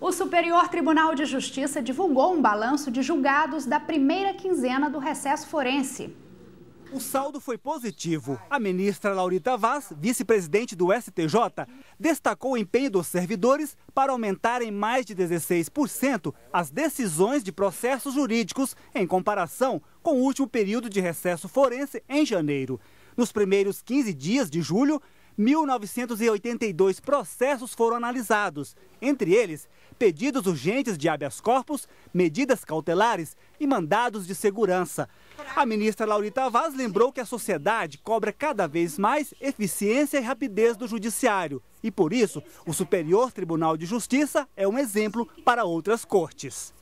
O Superior Tribunal de Justiça divulgou um balanço de julgados da primeira quinzena do recesso forense. O saldo foi positivo. A ministra Laurita Vaz, vice-presidente do STJ, destacou o empenho dos servidores para aumentar em mais de 16% as decisões de processos jurídicos em comparação com o último período de recesso forense em janeiro. Nos primeiros 15 dias de julho, 1.982 processos foram analisados, entre eles pedidos urgentes de habeas corpus, medidas cautelares e mandados de segurança. A ministra Laurita Vaz lembrou que a sociedade cobra cada vez mais eficiência e rapidez do judiciário e, por isso, o Superior Tribunal de Justiça é um exemplo para outras cortes.